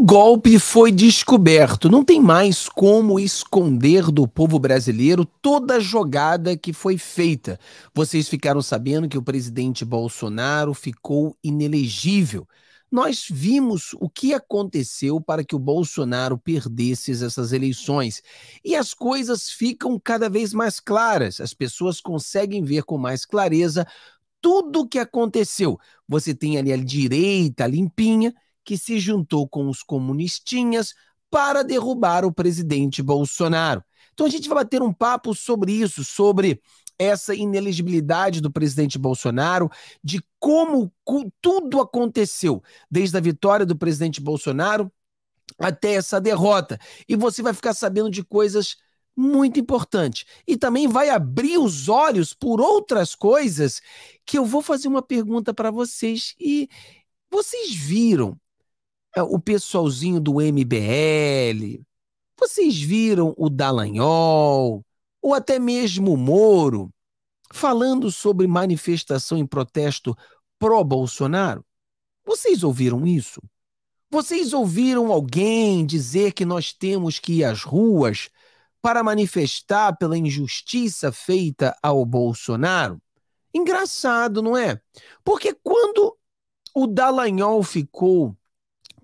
O golpe foi descoberto. Não tem mais como esconder do povo brasileiro toda a jogada que foi feita. Vocês ficaram sabendo que o presidente Bolsonaro ficou inelegível. Nós vimos o que aconteceu para que o Bolsonaro perdesse essas eleições. E as coisas ficam cada vez mais claras. As pessoas conseguem ver com mais clareza tudo o que aconteceu. Você tem ali a direita limpinha que se juntou com os comunistinhas para derrubar o presidente Bolsonaro. Então a gente vai bater um papo sobre isso, sobre essa inelegibilidade do presidente Bolsonaro, de como tudo aconteceu, desde a vitória do presidente Bolsonaro até essa derrota. E você vai ficar sabendo de coisas muito importantes. E também vai abrir os olhos por outras coisas que eu vou fazer uma pergunta para vocês. E vocês viram é, o pessoalzinho do MBL, vocês viram o Dallagnol, ou até mesmo o Moro, falando sobre manifestação em protesto pró-Bolsonaro? Vocês ouviram isso? Vocês ouviram alguém dizer que nós temos que ir às ruas para manifestar pela injustiça feita ao Bolsonaro? Engraçado, não é? Porque quando o Dallagnol ficou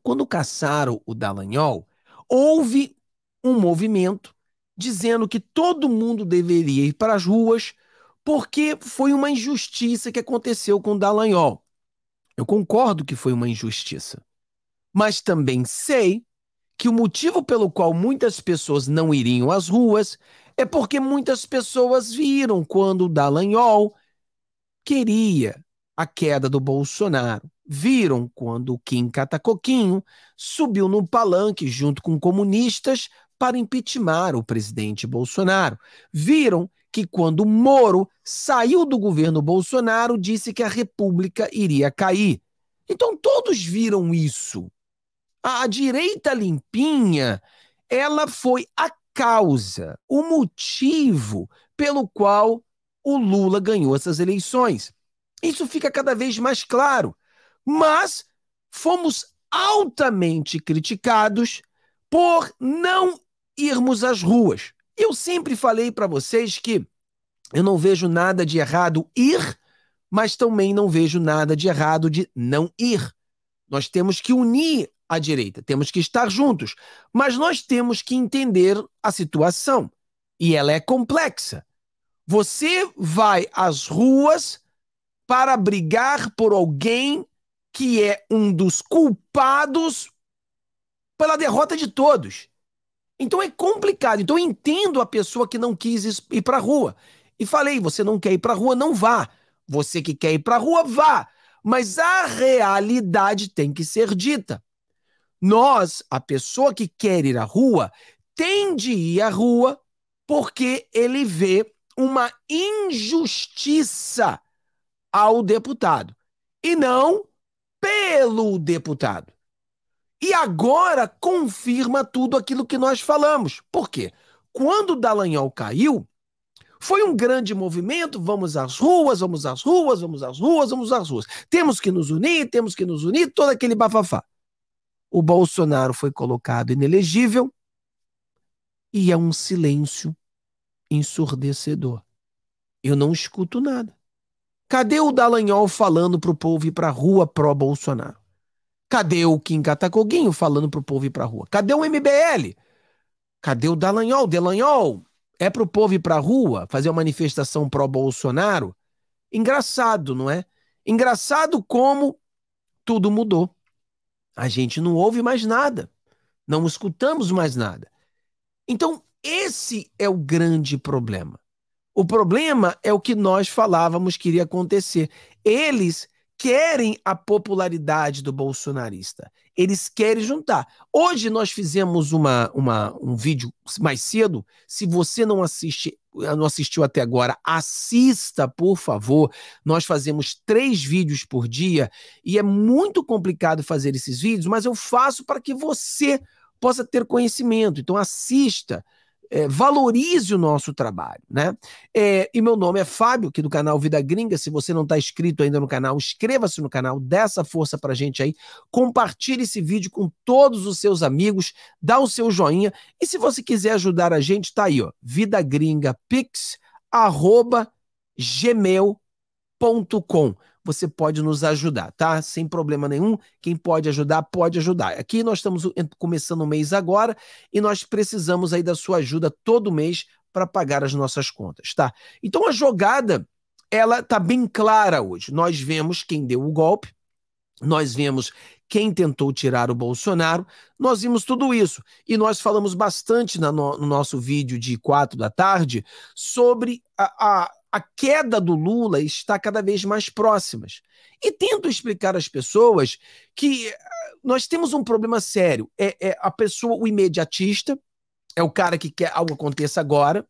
quando caçaram o Dallagnol, houve um movimento dizendo que todo mundo deveria ir para as ruas porque foi uma injustiça que aconteceu com o Dallagnol. Eu concordo que foi uma injustiça, mas também sei que o motivo pelo qual muitas pessoas não iriam às ruas é porque muitas pessoas viram quando o Dallagnol queria a queda do Bolsonaro viram quando Kim Catacoquinho subiu no palanque junto com comunistas para impeachmentar o presidente Bolsonaro. Viram que quando Moro saiu do governo Bolsonaro, disse que a república iria cair. Então todos viram isso. A, a direita limpinha, ela foi a causa, o motivo pelo qual o Lula ganhou essas eleições. Isso fica cada vez mais claro mas fomos altamente criticados por não irmos às ruas. Eu sempre falei para vocês que eu não vejo nada de errado ir, mas também não vejo nada de errado de não ir. Nós temos que unir a direita, temos que estar juntos, mas nós temos que entender a situação e ela é complexa. Você vai às ruas para brigar por alguém que é um dos culpados pela derrota de todos. Então é complicado. Então eu entendo a pessoa que não quis ir para a rua. E falei, você não quer ir para a rua, não vá. Você que quer ir para a rua, vá. Mas a realidade tem que ser dita. Nós, a pessoa que quer ir à rua, tem de ir à rua porque ele vê uma injustiça ao deputado. E não pelo deputado. E agora confirma tudo aquilo que nós falamos. Por quê? Quando Dallagnol caiu, foi um grande movimento, vamos às ruas, vamos às ruas, vamos às ruas, vamos às ruas. Temos que nos unir, temos que nos unir, todo aquele bafafá. O Bolsonaro foi colocado inelegível e é um silêncio ensurdecedor. Eu não escuto nada. Cadê o Dallagnol falando pro povo ir pra rua pró-Bolsonaro? Cadê o Kim Catacoguinho falando pro povo ir pra rua? Cadê o MBL? Cadê o Dallagnol? Delagnol é pro povo ir pra rua fazer uma manifestação pró-Bolsonaro? Engraçado, não é? Engraçado como tudo mudou. A gente não ouve mais nada. Não escutamos mais nada. Então, esse é o grande problema. O problema é o que nós falávamos que iria acontecer. Eles querem a popularidade do bolsonarista. Eles querem juntar. Hoje nós fizemos uma, uma, um vídeo mais cedo. Se você não assiste, não assistiu até agora, assista, por favor. Nós fazemos três vídeos por dia e é muito complicado fazer esses vídeos, mas eu faço para que você possa ter conhecimento. Então assista é, valorize o nosso trabalho, né? É, e meu nome é Fábio, aqui do canal Vida Gringa. Se você não está inscrito ainda no canal, inscreva-se no canal, dê essa força pra gente aí. Compartilhe esse vídeo com todos os seus amigos, dá o seu joinha. E se você quiser ajudar a gente, tá aí, ó, Vida pix arroba gmail.com você pode nos ajudar, tá? Sem problema nenhum. Quem pode ajudar, pode ajudar. Aqui nós estamos começando o mês agora e nós precisamos aí da sua ajuda todo mês para pagar as nossas contas, tá? Então a jogada ela tá bem clara hoje. Nós vemos quem deu o golpe, nós vemos quem tentou tirar o Bolsonaro, nós vimos tudo isso. E nós falamos bastante no, no nosso vídeo de quatro da tarde sobre a, a, a queda do Lula está cada vez mais próximas. E tento explicar às pessoas que eh, nós temos um problema sério. É, é a pessoa, o imediatista, é o cara que quer algo aconteça agora.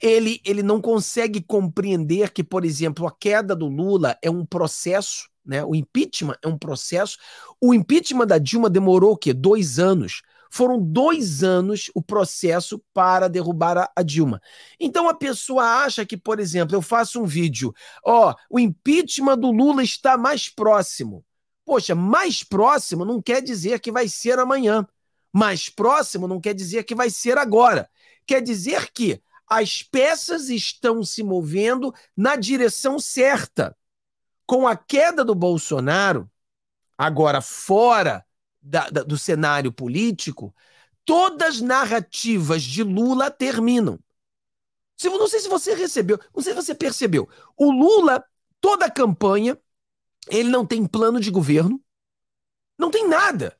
Ele, ele não consegue compreender que, por exemplo, a queda do Lula é um processo, né? O impeachment é um processo. O impeachment da Dilma demorou o quê? Dois anos. Foram dois anos o processo para derrubar a, a Dilma. Então a pessoa acha que, por exemplo, eu faço um vídeo, ó, o impeachment do Lula está mais próximo. Poxa, mais próximo não quer dizer que vai ser amanhã. Mais próximo não quer dizer que vai ser agora. Quer dizer que as peças estão se movendo na direção certa. Com a queda do Bolsonaro, agora fora da, da, do cenário político, todas as narrativas de Lula terminam. Se, não sei se você recebeu, não sei se você percebeu. O Lula, toda a campanha, ele não tem plano de governo, não tem nada.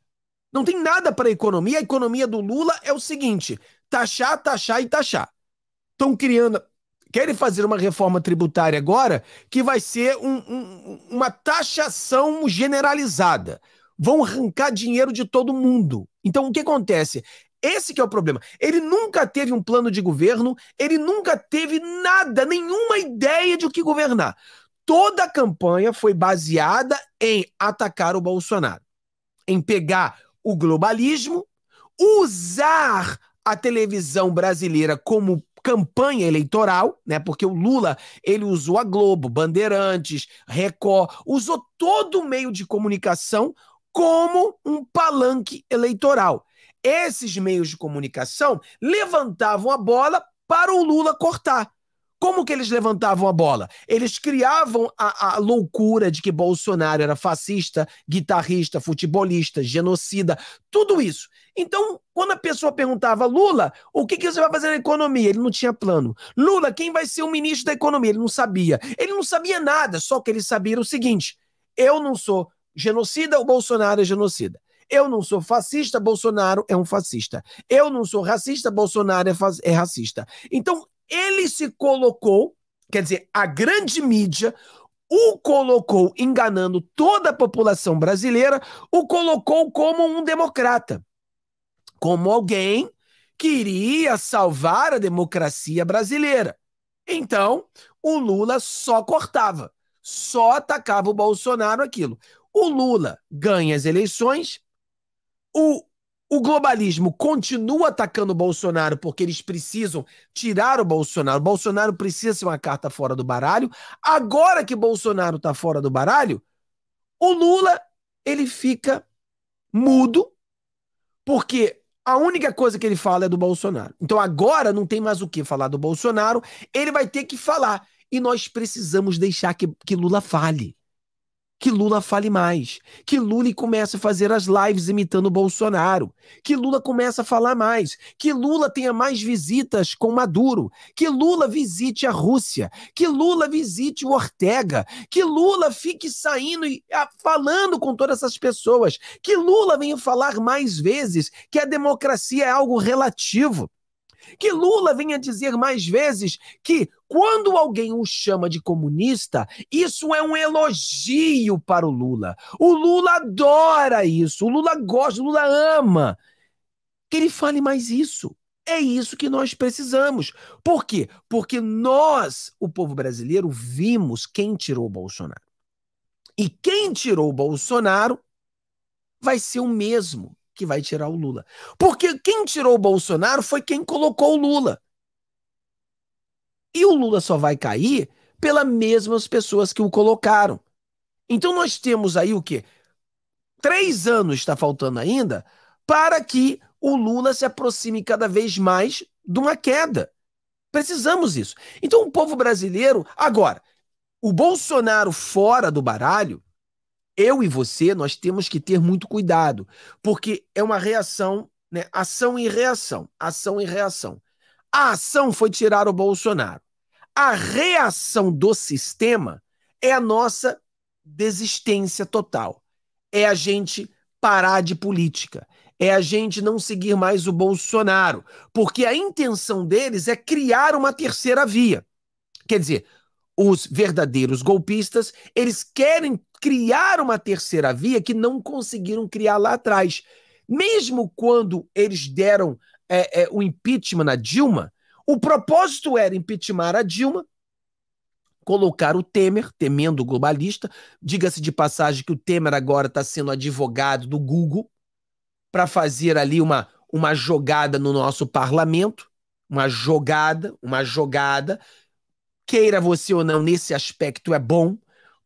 Não tem nada para a economia. A economia do Lula é o seguinte: taxar, taxar e taxar. Estão criando. Querem fazer uma reforma tributária agora que vai ser um, um, uma taxação generalizada vão arrancar dinheiro de todo mundo. Então o que acontece? Esse que é o problema. Ele nunca teve um plano de governo, ele nunca teve nada, nenhuma ideia de o que governar. Toda a campanha foi baseada em atacar o Bolsonaro, em pegar o globalismo, usar a televisão brasileira como campanha eleitoral, né? Porque o Lula, ele usou a Globo, Bandeirantes, Record, usou todo o meio de comunicação como um palanque eleitoral. Esses meios de comunicação levantavam a bola para o Lula cortar. Como que eles levantavam a bola? Eles criavam a, a, loucura de que Bolsonaro era fascista, guitarrista, futebolista, genocida, tudo isso. Então, quando a pessoa perguntava, Lula, o que, que você vai fazer na economia? Ele não tinha plano. Lula, quem vai ser o ministro da economia? Ele não sabia. Ele não sabia nada, só que ele sabia o seguinte: eu não sou genocida, o Bolsonaro é genocida. Eu não sou fascista, Bolsonaro é um fascista. Eu não sou racista, Bolsonaro é, é racista. Então, ele se colocou, quer dizer, a grande mídia o colocou, enganando toda a população brasileira, o colocou como um democrata, como alguém que iria salvar a democracia brasileira. Então, o Lula só cortava, só atacava o Bolsonaro aquilo. O Lula ganha as eleições, o, o globalismo continua atacando o Bolsonaro porque eles precisam tirar o Bolsonaro. O Bolsonaro precisa ser uma carta fora do baralho. Agora que Bolsonaro está fora do baralho, o Lula ele fica mudo porque a única coisa que ele fala é do Bolsonaro. Então agora não tem mais o que falar do Bolsonaro, ele vai ter que falar. E nós precisamos deixar que, que Lula fale que Lula fale mais, que Lula comece a fazer as lives imitando Bolsonaro, que Lula comece a falar mais, que Lula tenha mais visitas com Maduro, que Lula visite a Rússia, que Lula visite o Ortega, que Lula fique saindo e ah, falando com todas essas pessoas, que Lula venha falar mais vezes que a democracia é algo relativo. Que Lula venha dizer mais vezes que quando alguém o chama de comunista, isso é um elogio para o Lula. O Lula adora isso, o Lula gosta, o Lula ama. Que ele fale mais isso. É isso que nós precisamos. Por quê? Porque nós, o povo brasileiro, vimos quem tirou o Bolsonaro. E quem tirou o Bolsonaro vai ser o mesmo que vai tirar o Lula. Porque quem tirou o Bolsonaro foi quem colocou o Lula. E o Lula só vai cair pelas mesmas pessoas que o colocaram. Então nós temos aí o quê? Três anos está faltando ainda para que o Lula se aproxime cada vez mais de uma queda. Precisamos isso. Então o povo brasileiro, agora, o Bolsonaro fora do baralho, eu e você, nós temos que ter muito cuidado, porque é uma reação, né? Ação e reação, ação e reação. A ação foi tirar o Bolsonaro. A reação do sistema é a nossa desistência total. É a gente parar de política. É a gente não seguir mais o Bolsonaro. Porque a intenção deles é criar uma terceira via. Quer dizer, os verdadeiros golpistas, eles querem criar uma terceira via que não conseguiram criar lá atrás. Mesmo quando eles deram é, é, o impeachment na Dilma, o propósito era impeachmentar a Dilma, colocar o Temer, temendo o globalista. Diga-se de passagem que o Temer agora está sendo advogado do Google para fazer ali uma, uma jogada no nosso parlamento, uma jogada, uma jogada. Queira você ou não, nesse aspecto é bom,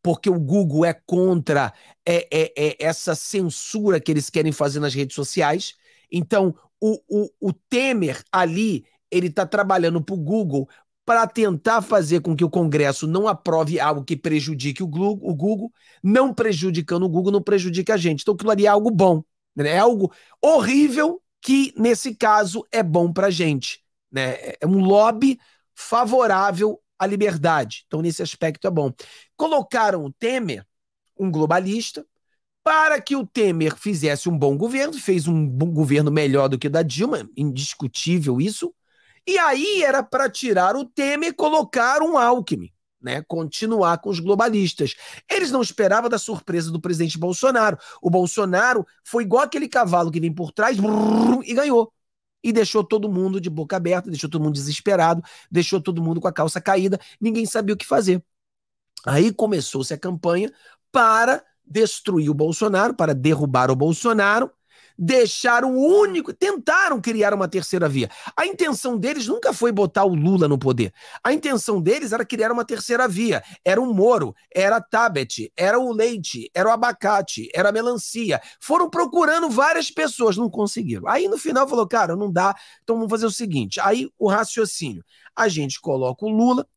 porque o Google é contra é, é, é essa censura que eles querem fazer nas redes sociais. Então, o, o, o Temer ali ele está trabalhando para o Google para tentar fazer com que o Congresso não aprove algo que prejudique o Google, não prejudicando o Google, não prejudica a gente. Então, aquilo ali é algo bom. Né? É algo horrível que, nesse caso, é bom para a gente. Né? É um lobby favorável à liberdade. Então, nesse aspecto, é bom. Colocaram o Temer, um globalista, para que o Temer fizesse um bom governo, fez um bom governo melhor do que o da Dilma, indiscutível isso, e aí era para tirar o Temer e colocar um Alckmin. Né, continuar com os globalistas. Eles não esperavam da surpresa do presidente Bolsonaro. O Bolsonaro foi igual aquele cavalo que vem por trás brrr, e ganhou. E deixou todo mundo de boca aberta, deixou todo mundo desesperado, deixou todo mundo com a calça caída, ninguém sabia o que fazer. Aí começou-se a campanha para destruir o Bolsonaro, para derrubar o Bolsonaro, deixaram o único, tentaram criar uma terceira via. A intenção deles nunca foi botar o Lula no poder. A intenção deles era criar uma terceira via. Era o Moro, era a Tabet, era o Leite, era o Abacate, era a Melancia. Foram procurando várias pessoas, não conseguiram. Aí no final falou, cara, não dá, então vamos fazer o seguinte. Aí o raciocínio, a gente coloca o Lula,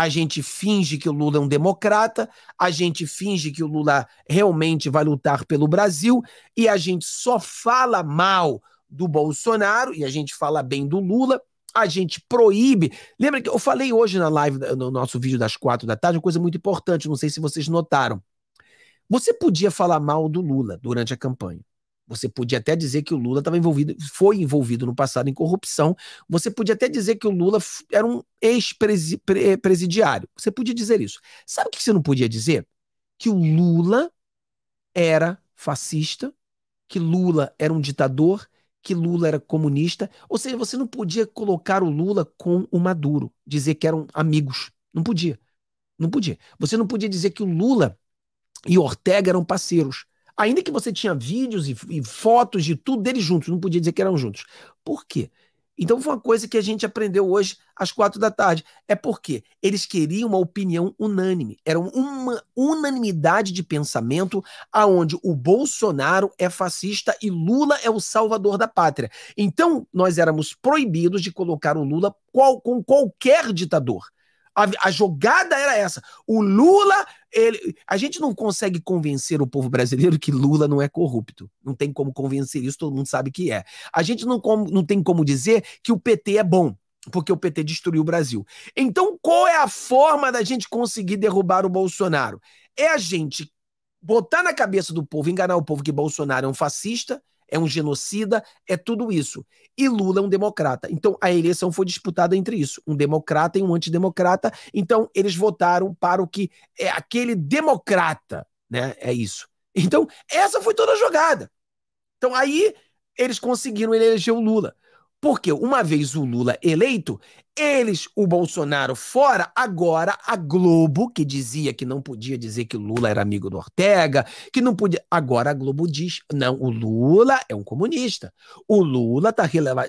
a gente finge que o Lula é um democrata, a gente finge que o Lula realmente vai lutar pelo Brasil e a gente só fala mal do Bolsonaro e a gente fala bem do Lula. A gente proíbe. Lembra que eu falei hoje na live, no nosso vídeo das quatro da tarde, uma coisa muito importante, não sei se vocês notaram. Você podia falar mal do Lula durante a campanha. Você podia até dizer que o Lula estava envolvido, foi envolvido no passado em corrupção. Você podia até dizer que o Lula era um ex-presidiário. Eh, você podia dizer isso. Sabe o que você não podia dizer? Que o Lula era fascista, que Lula era um ditador, que Lula era comunista. Ou seja, você não podia colocar o Lula com o Maduro, dizer que eram amigos. Não podia. Não podia. Você não podia dizer que o Lula e Ortega eram parceiros. Ainda que você tinha vídeos e, e fotos de tudo deles juntos, não podia dizer que eram juntos. Por quê? Então foi uma coisa que a gente aprendeu hoje às quatro da tarde. É porque eles queriam uma opinião unânime. Era uma unanimidade de pensamento aonde o Bolsonaro é fascista e Lula é o salvador da pátria. Então nós éramos proibidos de colocar o Lula qual, com qualquer ditador. A, a jogada era essa. O Lula, ele, a gente não consegue convencer o povo brasileiro que Lula não é corrupto. Não tem como convencer isso, todo mundo sabe que é. A gente não, não tem como dizer que o PT é bom porque o PT destruiu o Brasil. Então, qual é a forma da gente conseguir derrubar o Bolsonaro? É a gente botar na cabeça do povo, enganar o povo que Bolsonaro é um fascista, é um genocida, é tudo isso. E Lula é um democrata. Então a eleição foi disputada entre isso, um democrata e um antidemocrata. Então eles votaram para o que é aquele democrata, né? É isso. Então essa foi toda a jogada. Então aí eles conseguiram eleger o Lula. Porque uma vez o Lula eleito, eles, o Bolsonaro fora, agora a Globo, que dizia que não podia dizer que o Lula era amigo do Ortega, que não podia. Agora a Globo diz: não, o Lula é um comunista. O Lula está releva...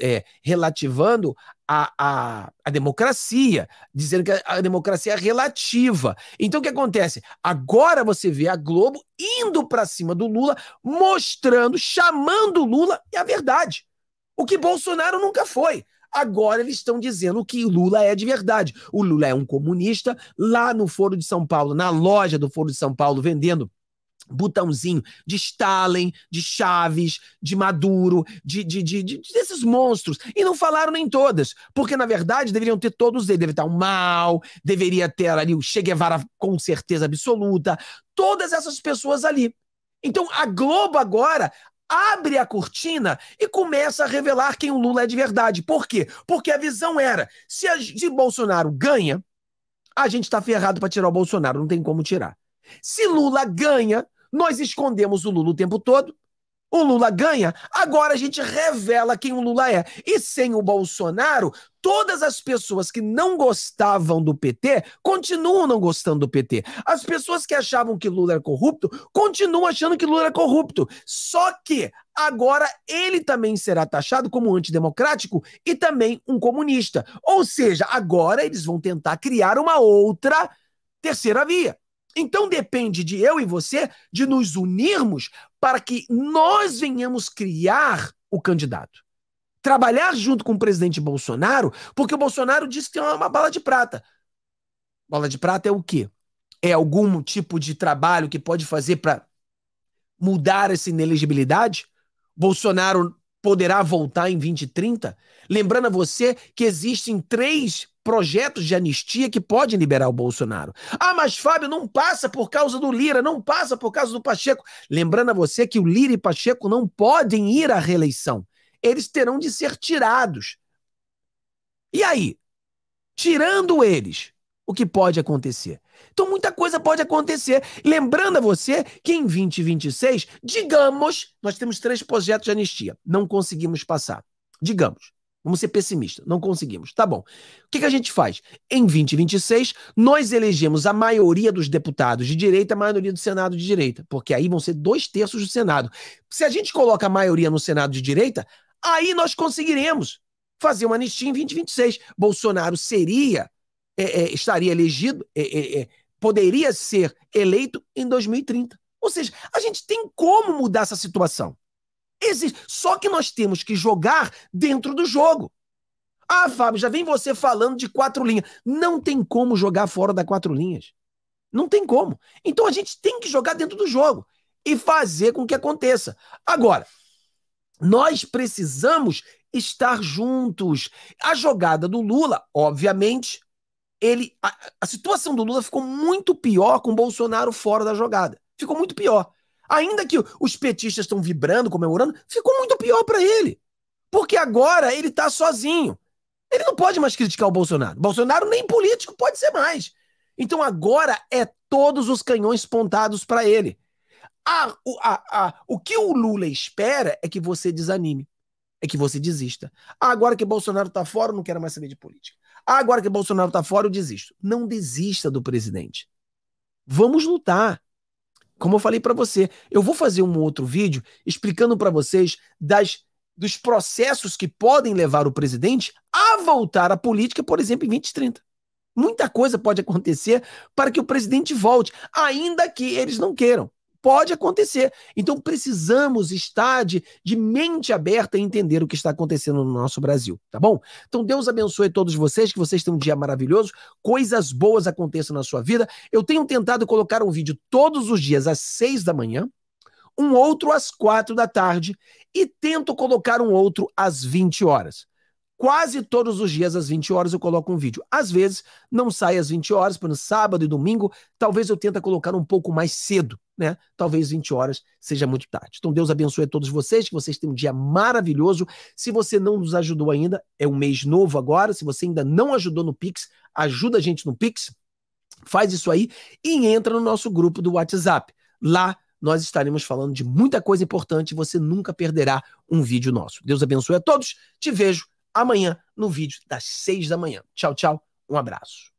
é, relativando a, a, a democracia, dizendo que a democracia é relativa. Então o que acontece? Agora você vê a Globo indo para cima do Lula, mostrando, chamando o Lula e é a verdade. O que Bolsonaro nunca foi. Agora eles estão dizendo que Lula é de verdade. O Lula é um comunista lá no Foro de São Paulo, na loja do Foro de São Paulo, vendendo botãozinho de Stalin, de Chaves, de Maduro, de, de, de, de, desses monstros. E não falaram nem todas, porque na verdade deveriam ter todos eles. Deve estar o Mal, deveria ter ali o Che Guevara com certeza absoluta, todas essas pessoas ali. Então a Globo agora abre a cortina e começa a revelar quem o Lula é de verdade. Por quê? Porque a visão era: se, a, se Bolsonaro ganha, a gente está ferrado para tirar o Bolsonaro, não tem como tirar. Se Lula ganha, nós escondemos o Lula o tempo todo o Lula ganha, agora a gente revela quem o Lula é. E sem o Bolsonaro, todas as pessoas que não gostavam do PT continuam não gostando do PT. As pessoas que achavam que Lula era corrupto continuam achando que Lula era corrupto. Só que agora ele também será taxado como antidemocrático e também um comunista. Ou seja, agora eles vão tentar criar uma outra terceira via. Então depende de eu e você de nos unirmos para que nós venhamos criar o candidato. Trabalhar junto com o presidente Bolsonaro, porque o Bolsonaro disse que tem é uma, bala de prata. Bala de prata é o quê? É algum tipo de trabalho que pode fazer para mudar essa inelegibilidade? Bolsonaro poderá voltar em 2030? Lembrando a você que existem três projetos de anistia que podem liberar o Bolsonaro. Ah, mas Fábio não passa por causa do Lira, não passa por causa do Pacheco. Lembrando a você que o Lira e Pacheco não podem ir à reeleição. Eles terão de ser tirados. E aí? Tirando eles, o que pode acontecer? Então, muita coisa pode acontecer. Lembrando a você que em 2026, digamos, nós temos três projetos de anistia. Não conseguimos passar. Digamos. Vamos ser pessimistas, não conseguimos. Tá bom. O que, que a gente faz? Em 2026, nós elegemos a maioria dos deputados de direita, a maioria do Senado de direita, porque aí vão ser dois terços do Senado. Se a gente coloca a maioria no Senado de direita, aí nós conseguiremos fazer uma anistia em 2026. Bolsonaro seria, é, é, estaria elegido, é, é, é poderia ser eleito em 2030. Ou seja, a gente tem como mudar essa situação. Existe. Só que nós temos que jogar dentro do jogo. Ah, Fábio, já vem você falando de quatro linhas. Não tem como jogar fora da quatro linhas. Não tem como. Então a gente tem que jogar dentro do jogo e fazer com que aconteça. Agora, nós precisamos estar juntos. A jogada do Lula, obviamente, ele a, a situação do Lula ficou muito pior com o Bolsonaro fora da jogada. Ficou muito pior ainda que os petistas estão vibrando, comemorando, ficou muito pior para ele. Porque agora ele está sozinho. Ele não pode mais criticar o Bolsonaro. Bolsonaro nem político pode ser mais. Então agora é todos os canhões pontados para ele. A, a, a, o que o Lula espera é que você desanime, é que você desista. Ah, agora que Bolsonaro está fora, eu não quero mais saber de política. Ah, agora que Bolsonaro está fora, eu desisto. Não desista do presidente. Vamos lutar. Como eu falei para você, eu vou fazer um outro vídeo explicando para vocês das dos processos que podem levar o presidente a voltar à política, por exemplo, em 2030. Muita coisa pode acontecer para que o presidente volte, ainda que eles não queiram pode acontecer. Então precisamos estar de, de mente aberta e entender o que está acontecendo no nosso Brasil, tá bom? Então Deus abençoe todos vocês, que vocês tenham um dia maravilhoso, coisas boas aconteçam na sua vida. Eu tenho tentado colocar um vídeo todos os dias às seis da manhã, um outro às quatro da tarde e tento colocar um outro às 20 horas. Quase todos os dias, às 20 horas, eu coloco um vídeo. Às vezes, não sai às 20 horas, por sábado e domingo. Talvez eu tente colocar um pouco mais cedo, né? Talvez 20 horas seja muito tarde. Então, Deus abençoe a todos vocês, que vocês tenham um dia maravilhoso. Se você não nos ajudou ainda, é um mês novo agora. Se você ainda não ajudou no Pix, ajuda a gente no Pix. Faz isso aí e entra no nosso grupo do WhatsApp. Lá nós estaremos falando de muita coisa importante. Você nunca perderá um vídeo nosso. Deus abençoe a todos. Te vejo amanhã no vídeo das seis da manhã. Tchau, tchau. Um abraço.